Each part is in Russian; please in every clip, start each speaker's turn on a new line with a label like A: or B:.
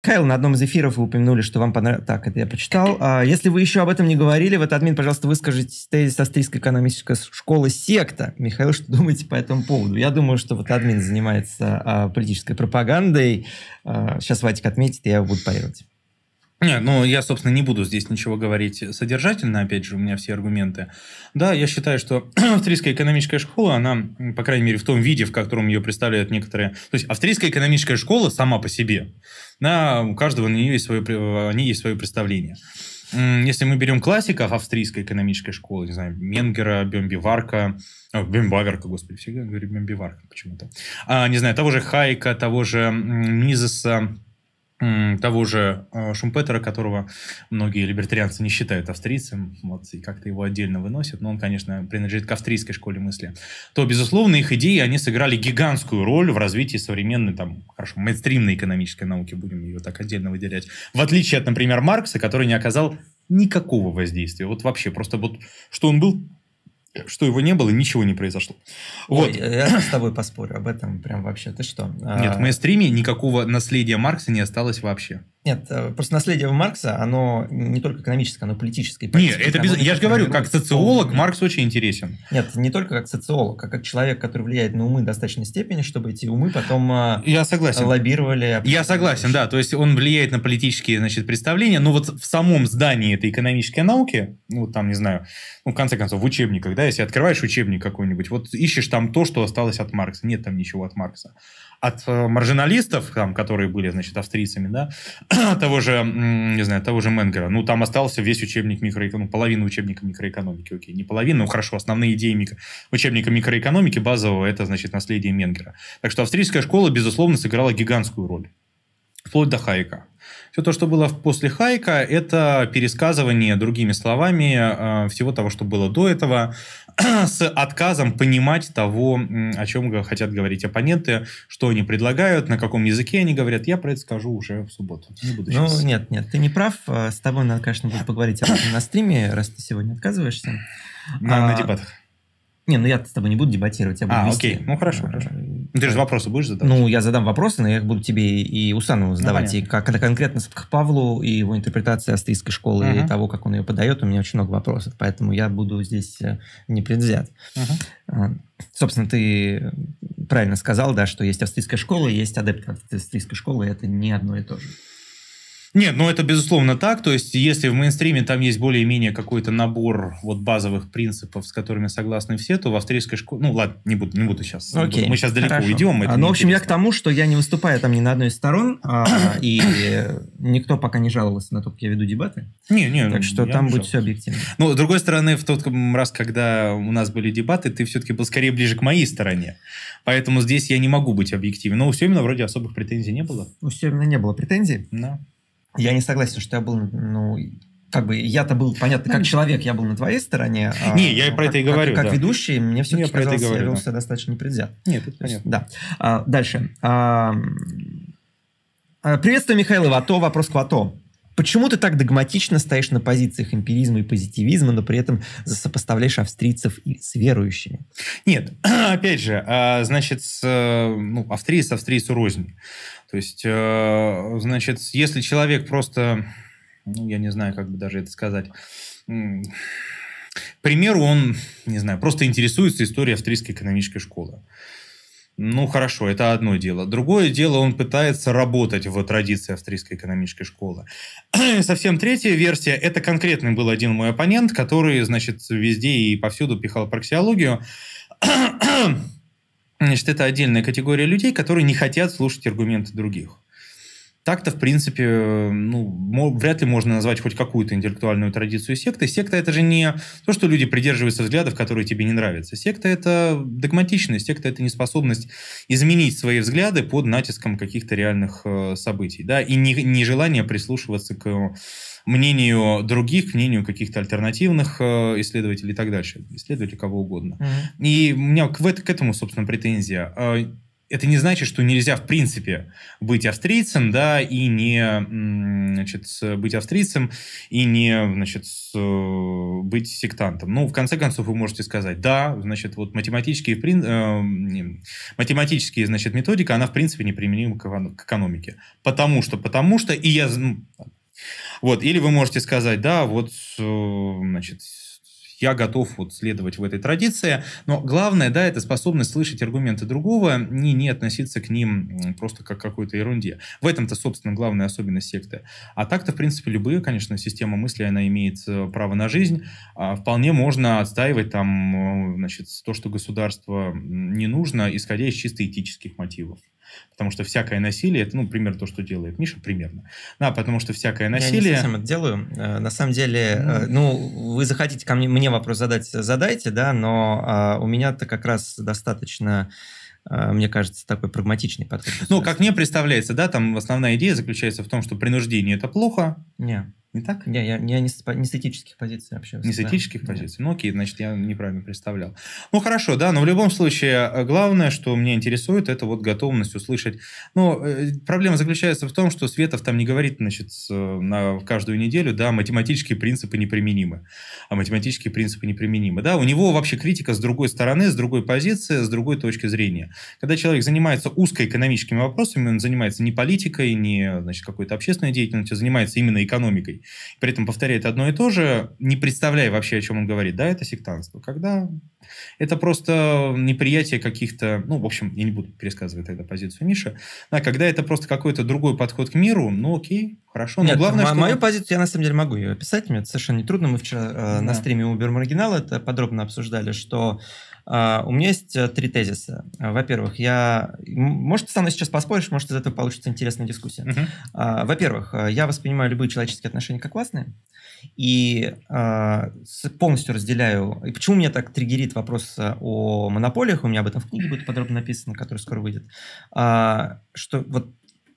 A: Кайл, на одном из эфиров вы упомянули, что вам понравилось... Так, это я прочитал. А, если вы еще об этом не говорили, вот админ, пожалуйста, выскажите тезис австрийской экономической школы «Секта». Михаил, что думаете по этому поводу? Я думаю, что вот админ занимается а, политической пропагандой. А, сейчас Вадик отметит, и я его буду парировать.
B: Нет, ну я, собственно, не буду здесь ничего говорить содержательно, опять же, у меня все аргументы. Да, я считаю, что австрийская экономическая школа, она, по крайней мере, в том виде, в котором ее представляют некоторые... То есть австрийская экономическая школа сама по себе, да, у каждого на нее есть свое, о есть свое представление. Если мы берем классиков австрийской экономической школы, не знаю, Менгера, Бембиварка, о, а, господи, всегда говорю Бембиварка почему-то, а, не знаю, того же Хайка, того же Мизеса, того же э, Шумпетера, которого многие либертарианцы не считают австрийцем, вот, и как-то его отдельно выносят, но он, конечно, принадлежит к австрийской школе мысли, то, безусловно, их идеи, они сыграли гигантскую роль в развитии современной, там, хорошо, мейнстримной экономической науки, будем ее так отдельно выделять, в отличие от, например, Маркса, который не оказал никакого воздействия, вот вообще, просто вот, что он был что его не было, ничего не произошло. Вот. Ой, э, я с
A: тобой поспорю об этом прям вообще. Ты что? Нет, в а, моей
B: стриме никакого наследия Маркса не осталось вообще.
A: Нет, э, просто наследие Маркса, оно не только экономическое, оно политическое. Нет, это без... я же
B: говорю, как социолог Маркс очень интересен.
A: Нет, не только как социолог, а как человек, который влияет на умы в достаточной степени, чтобы эти умы потом э, я согласен. лоббировали.
B: Я согласен, да, то есть он влияет на политические значит, представления, но вот в самом здании этой экономической науки, ну там, не знаю, ну в конце концов, в учебниках, да, если открываешь учебник какой-нибудь, вот ищешь там то, что осталось от Маркса, нет там ничего от Маркса от э, маржиналистов, там, которые были, значит, австрийцами, да, того же, не знаю, того же Менгера, ну, там остался весь учебник микроэкономики, ну, половина учебника микроэкономики, окей, не половина, ну, хорошо, основные идеи микро... учебника микроэкономики базового, это, значит, наследие Менгера. Так что австрийская школа, безусловно, сыграла гигантскую роль, вплоть до Хайека. Все то, что было после Хайка, это пересказывание другими словами э, всего того, что было до этого, с отказом понимать того, о чем хотят говорить оппоненты, что они предлагают, на каком языке они говорят. Я про это скажу уже в субботу. Не буду ну, сейчас.
A: нет, нет, ты не прав. Э, с тобой надо, конечно, будет поговорить на стриме, раз ты сегодня отказываешься. На, а, на дебатах. Не, ну я с тобой не буду дебатировать, я буду А, вести. окей, ну хорошо, э, хорошо.
B: Ну, ты же э, вопросы будешь задавать? Ну,
A: я задам вопросы, но я их буду тебе и Усанову задавать. Ну, и как это конкретно к Павлу и его интерпретации австрийской школы uh-huh. и того, как он ее подает, у меня очень много вопросов. Поэтому я буду здесь э, не предвзят. Uh-huh. Э, собственно, ты правильно сказал, да, что есть австрийская школа, есть адепты австрийской школы, и это не одно и то же.
B: Нет, ну это безусловно так. То есть, если в мейнстриме там есть более-менее какой-то набор вот базовых принципов, с которыми согласны все, то в австрийской школе... Ну ладно, не буду, не буду сейчас. Окей. Мы сейчас далеко Хорошо. уйдем. А, ну, в общем, я
A: к тому, что я не выступаю там ни на одной из сторон, а, и никто пока не жаловался на то, как я веду дебаты. Не, не. Так что там будет жалуюсь. все
B: объективно. Ну, с другой стороны, в тот раз, когда у нас были дебаты, ты все-таки был скорее ближе к моей стороне. Поэтому здесь я не могу быть объективен. Но у Семина вроде особых претензий не было.
A: У Семина не было претензий? Да. Я не согласен, что я был, ну, как бы я-то был, понятно, как ну, человек, я был на твоей стороне. А не, а, я и про как, это и говорю. Как, как да. ведущий, мне все-таки казалось, говорю, я вел да. достаточно непредвзят. Нет, это понятно. Да. А, дальше. А, а приветствую, Михаил Ивато. Вопрос к Вато. Почему ты так догматично стоишь на позициях эмпиризма и позитивизма, но при этом сопоставляешь австрийцев и с верующими?
B: Нет, опять же, а, значит, э, ну, австриец австрийцу рознь. То есть, э, значит, если человек просто, ну, я не знаю, как бы даже это сказать, к примеру, он, не знаю, просто интересуется историей австрийской экономической школы. Ну хорошо, это одно дело. Другое дело, он пытается работать в традиции австрийской экономической школы. Совсем третья версия, это конкретный был один мой оппонент, который, значит, везде и повсюду пихал проксиологию. Значит, это отдельная категория людей, которые не хотят слушать аргументы других. Так-то, в принципе, ну, вряд ли можно назвать хоть какую-то интеллектуальную традицию секты. Секта – это же не то, что люди придерживаются взглядов, которые тебе не нравятся. Секта – это догматичность, секта – это неспособность изменить свои взгляды под натиском каких-то реальных э, событий, да, и нежелание прислушиваться к мнению других, к мнению каких-то альтернативных э, исследователей и так дальше, исследователей кого угодно. Mm-hmm. И у меня к, к этому, собственно, претензия э, это не значит, что нельзя, в принципе, быть австрийцем, да, и не, значит, быть австрийцем, и не, значит, быть сектантом. Ну, в конце концов, вы можете сказать, да, значит, вот математические, эм, математические значит, методика, она, в принципе, неприменима к экономике. Потому что, потому что, и я... Ну, вот, или вы можете сказать, да, вот, э, значит, я готов вот следовать в этой традиции. Но главное, да, это способность слышать аргументы другого не не относиться к ним просто как к какой-то ерунде. В этом-то, собственно, главная особенность секты. А так-то, в принципе, любые, конечно, система мысли, она имеет э, право на жизнь. А вполне можно отстаивать там, э, значит, то, что государство не нужно, исходя из чисто этических мотивов. Потому что всякое насилие, это, ну, примерно то, что делает Миша, примерно. Да, ну, потому что всякое насилие... Я не совсем это делаю. Э, на самом деле, э, ну. ну, вы захотите ко
A: мне, мне вопрос задать, задайте, да, но а, у меня-то как раз достаточно
B: э, мне кажется, такой прагматичный подход. Ну, как мне представляется, да, там основная идея заключается в том, что принуждение – это плохо. Не. Не так? Не, я, я не, с, не с этических позиций вообще. Не с этических да. позиций? Ну окей, значит, я неправильно представлял. Ну хорошо, да, но в любом случае, э, главное, что меня интересует, это вот готовность услышать. Ну, проблема заключается в том, что Светов там не говорит, значит, э, на каждую неделю, да, математические принципы неприменимы. А математические принципы неприменимы. Да, у него вообще критика с другой стороны, с другой позиции, с другой точки зрения. Когда человек занимается узкоэкономическими вопросами, он занимается не политикой, не, значит, какой-то общественной деятельностью, а занимается именно экономикой людей. При этом повторяет одно и то же, не представляя вообще, о чем он говорит. Да, это сектантство. Когда это просто неприятие каких-то... Ну, в общем, я не буду пересказывать тогда позицию Миши. Да, когда это просто какой-то другой подход к миру, ну, окей, хорошо. Но Нет, главное, что... мою
A: позицию я на самом деле могу ее описать, мне это совершенно нетрудно. Мы вчера э, да. на стриме Uber Marginal это подробно обсуждали, что а, у меня есть э, три тезиса. А, во-первых, я... Может, ты со мной сейчас поспоришь, может, из этого получится интересная дискуссия. uh Во-первых, э, я воспринимаю любые человеческие отношения как классные, и полностью разделяю... И почему меня так триггерит вопрос э, о монополиях? У меня об этом в книге будет подробно написано, которая скоро выйдет. Что вот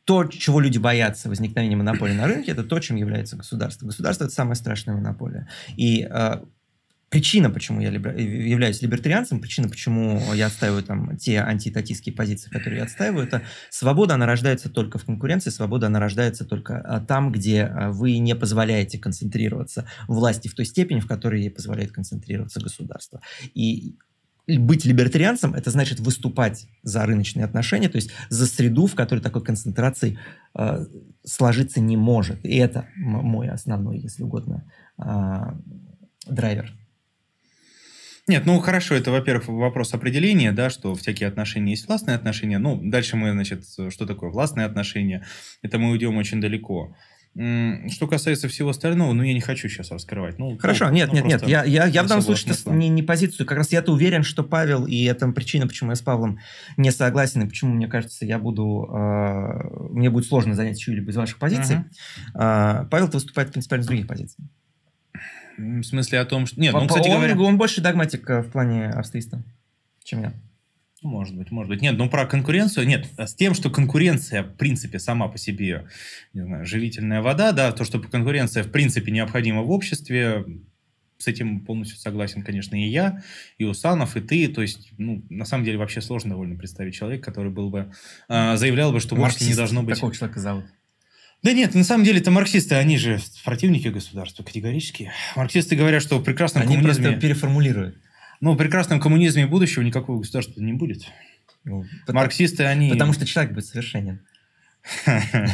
A: то, чего люди боятся возникновения монополии на рынке, это то, чем является государство. Государство – это самая страшная монополия. И причина, почему я либер... Э, являюсь либертарианцем, причина, почему я отстаиваю там те антитатистские позиции, которые я отстаиваю, это свобода, она рождается только в конкуренции, свобода, она рождается только а, там, где а, вы не позволяете концентрироваться власти в той степени, в которой ей позволяет концентрироваться государство. И быть либертарианцем – это значит выступать за рыночные отношения, то есть за среду, в которой такой концентрации э, сложиться не может. И это мой основной, если угодно, э, драйвер.
B: Нет, ну хорошо, это, во-первых, вопрос определения, да, что всякие отношения есть властные отношения. Ну, дальше мы, значит, что такое властные отношения? Это мы уйдем очень далеко. Что касается всего остального, ну, я не хочу сейчас раскрывать. Ну, Хорошо, ну, нет, ну, нет, нет. Я, я, я в данном случае не,
A: не позицию. Как раз я-то уверен, что Павел, и это причина, почему я с Павлом не согласен, и почему, мне кажется, я буду... Э, мне будет сложно занять чью-либо из ваших позиций. Uh-huh. Э, Павел-то выступает принципиально с других позиций.
B: В смысле о том, что... Нет, ну, кстати он, говоря...
A: Он больше догматик э, в плане австрийста, чем я. Ну, может
B: быть, может быть. Нет, ну про конкуренцию, нет, а с тем, что конкуренция, в принципе, сама по себе, не знаю, живительная вода, да, то, что конкуренция, в принципе, необходима в обществе, с этим полностью согласен, конечно, и я, и Усанов, и ты. То есть, ну, на самом деле, вообще сложно довольно представить человека, который был бы, э, заявлял бы, что Марксист, больше не должно быть... Такого человека зовут. Да нет, на самом деле это марксисты, они же противники государства категорически. Марксисты говорят, что в прекрасном они коммунизме... Они просто переформулируют. Ну, в прекрасном коммунизме будущего никакого государства не будет. Ну, потому, марксисты, они... Потому что человек будет совершенен.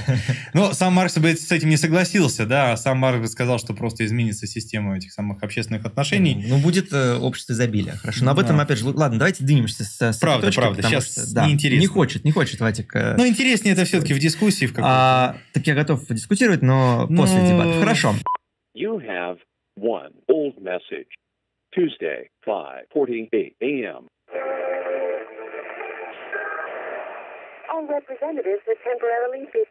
B: Ну, сам Маркс бы с этим не согласился, да. А сам Маркс сказал, что просто изменится система этих самых общественных отношений. Ну, ну будет э, общество изобилия. Хорошо, но об этом, опять же, ладно, давайте двинемся с Правда, правда, сейчас неинтересно. Не
A: хочет, не хочет Вадик. Э, ну,
B: интереснее это все-таки в дискуссии в каком. то
A: а, Так я готов дискутировать, но после ну, дебатов. Хорошо.
B: You have one old message. Tuesday, 5.48 a.m. all representatives were temporarily busy.